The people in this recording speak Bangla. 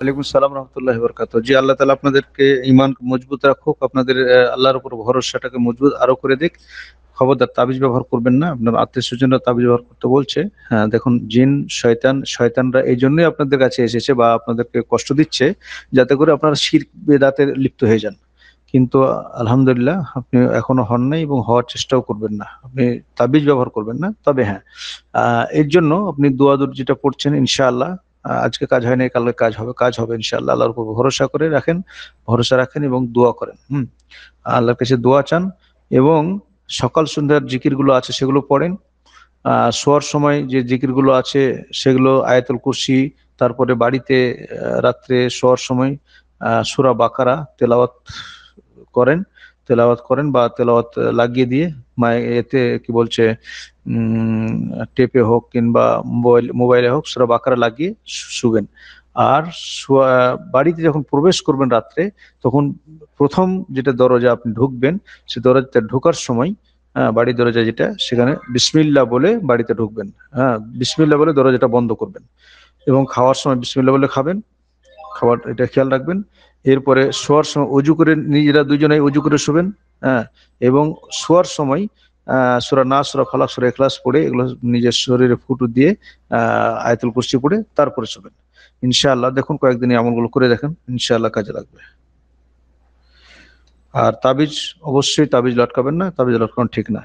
ওয়ালাইকুম সালাম রহমতুল্লাহ বরকাত জি আল্লাহ তালা আপনাদেরকে ইমান মজবুত রাখুক আপনাদের আল্লাহর উপর ভরসাটাকে মজবুত আরো করে দিক খবরদার তাবিজ ব্যবহার করবেন না আপনার আত্মীয় স্বজনরা তাবিজ ব্যবহার করতে বলছে হ্যাঁ দেখুন জিন শয়তান শয়তানরা এই জন্যই আপনাদের কাছে এসেছে বা আপনাদেরকে কষ্ট দিচ্ছে যাতে করে আপনারা শির বেদাতে লিপ্ত হয়ে যান কিন্তু আলহামদুলিল্লাহ আপনি এখনো হন নাই এবং হওয়ার চেষ্টাও করবেন না আপনি তাবিজ ব্যবহার করবেন না তবে হ্যাঁ এর জন্য আপনি দোয়াদুর যেটা পড়ছেন ইনশাআল্লাহ আজকে কাজ হয়নি কালকে কাজ হবে কাজ হবে ইনশাল্লাহ আল্লাহর উপর ভরসা করে রাখেন ভরসা রাখেন এবং দোয়া করেন হুম আল্লাহর কাছে দোয়া চান এবং সকাল সন্ধ্যার জিকিরগুলো আছে সেগুলো পড়েন শোয়ার সময় যে জিকিরগুলো আছে সেগুলো আয়াতুল কুরসি তারপরে বাড়িতে রাত্রে শোয়ার সময় সুরা বাকারা তেলাওয়াত করেন তেলাওয়াত করেন বা তেলাওয়াত লাগিয়ে দিয়ে এতে কি বলছে টেপে হোক কিংবা মোবাইল মোবাইলে হোক সেটা বাকারা লাগিয়ে শুবেন আর বাড়িতে যখন প্রবেশ করবেন রাত্রে তখন প্রথম যেটা দরজা আপনি ঢুকবেন সে দরজাতে ঢোকার সময় হ্যাঁ বাড়ির দরজা যেটা সেখানে বিসমিল্লা বলে বাড়িতে ঢুকবেন হ্যাঁ বিসমিল্লা বলে দরজাটা বন্ধ করবেন এবং খাওয়ার সময় বিসমিল্লা বলে খাবেন খাবার এটা খেয়াল রাখবেন এরপরে শোয়ার সময় অজু করে নিজেরা দুজনেই অজু করে শোবেন হ্যাঁ এবং শোয়ার সময় সুরা না সুরা ফালাক সুরা এখলাস পড়ে এগুলো নিজের শরীরে ফুটু দিয়ে আয়তুল কুর্সি পড়ে তারপরে শোবেন ইনশাআল্লাহ দেখুন কয়েকদিন আমলগুলো করে দেখেন ইনশাআল্লাহ কাজে লাগবে আর তাবিজ অবশ্যই তাবিজ লটকাবেন না তাবিজ লটকানো ঠিক না